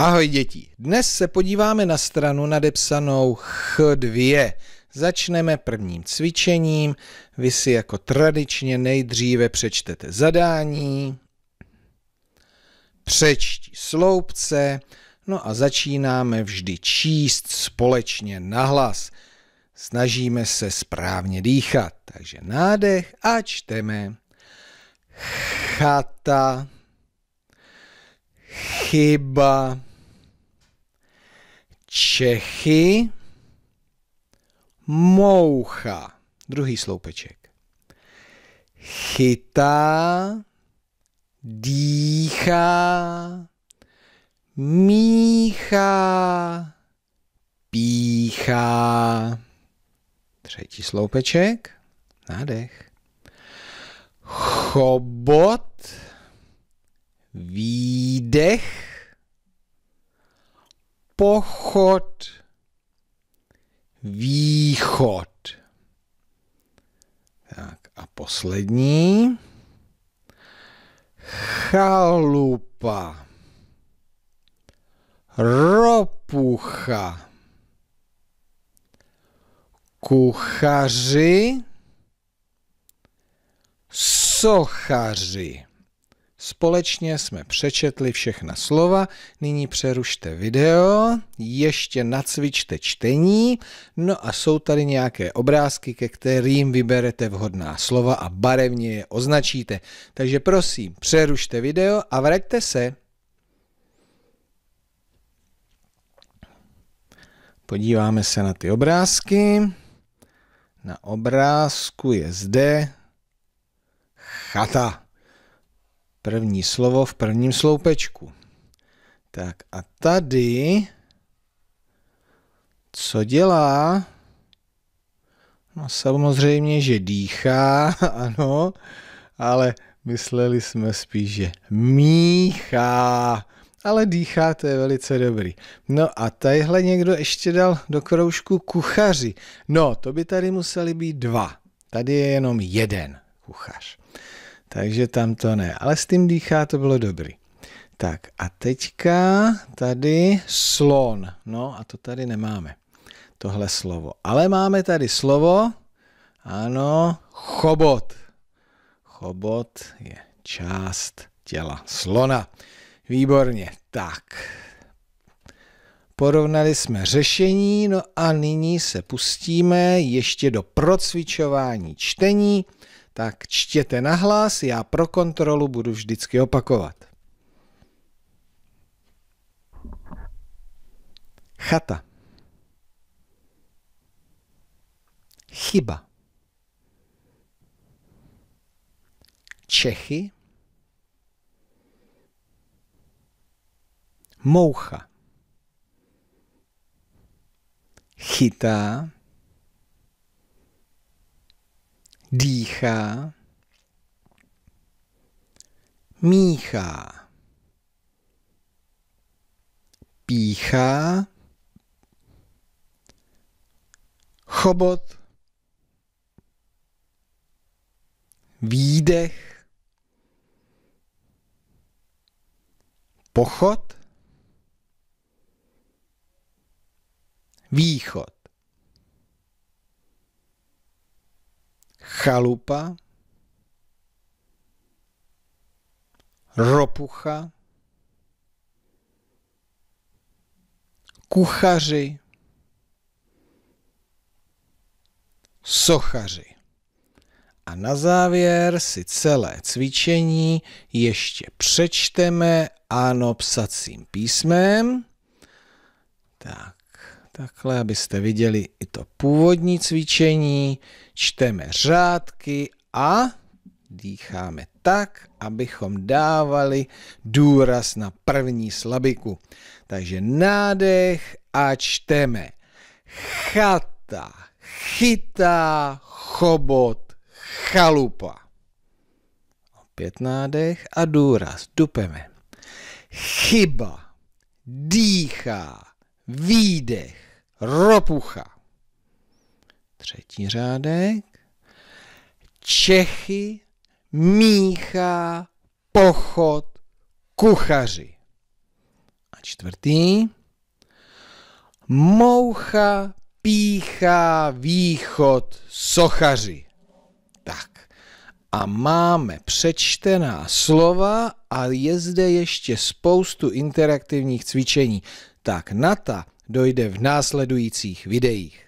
Ahoj děti, dnes se podíváme na stranu nadepsanou Ch2. Začneme prvním cvičením, vy si jako tradičně nejdříve přečtete zadání, přečti sloupce, no a začínáme vždy číst společně nahlas. Snažíme se správně dýchat, takže nádech a čteme. Chata, chyba, Čechy, moucha, druhý sloupeček. Chytá, dýchá, míchá, píchá. Třetí sloupeček, nádech. Chobot, výdech, pochod, východ. Tak a poslední. Chalupa. Ropucha. Kuchaři. Sochaři. Společně jsme přečetli všechna slova, nyní přerušte video, ještě nacvičte čtení, no a jsou tady nějaké obrázky, ke kterým vyberete vhodná slova a barevně je označíte. Takže prosím, přerušte video a vraťte se. Podíváme se na ty obrázky. Na obrázku je zde chata první slovo v prvním sloupečku. Tak a tady, co dělá? No samozřejmě, že dýchá, ano, ale mysleli jsme spíš, že míchá. Ale dýchá, to je velice dobrý. No a tadyhle někdo ještě dal do kroužku kuchaři. No, to by tady museli být dva. Tady je jenom jeden kuchař takže tam to ne. Ale s tím dýchá to bylo dobrý. Tak a teďka tady slon. No a to tady nemáme, tohle slovo. Ale máme tady slovo, ano, chobot. Chobot je část těla slona. Výborně, tak. Porovnali jsme řešení, no a nyní se pustíme ještě do procvičování čtení tak čtěte nahlas, já pro kontrolu budu vždycky opakovat. Chata. Chyba. Čechy. Moucha. Chytá. dýchá, míchá, píchá, chobot, výdech, pochod, východ. chalupa, ropucha, kuchaři, sochaři. A na závěr si celé cvičení ještě přečteme ano psacím písmem. Tak. Takhle, abyste viděli i to původní cvičení. Čteme řádky a dýcháme tak, abychom dávali důraz na první slabiku. Takže nádech a čteme. Chata, chytá, chobot, chalupa. Opět nádech a důraz. Dupeme. Chyba, dýchá, výdech ropucha. Třetí řádek. Čechy míchá pochod kuchaři. A čtvrtý. Moucha píchá východ sochaři. Tak. A máme přečtená slova a je zde ještě spoustu interaktivních cvičení. Tak na ta dojde v následujících videích.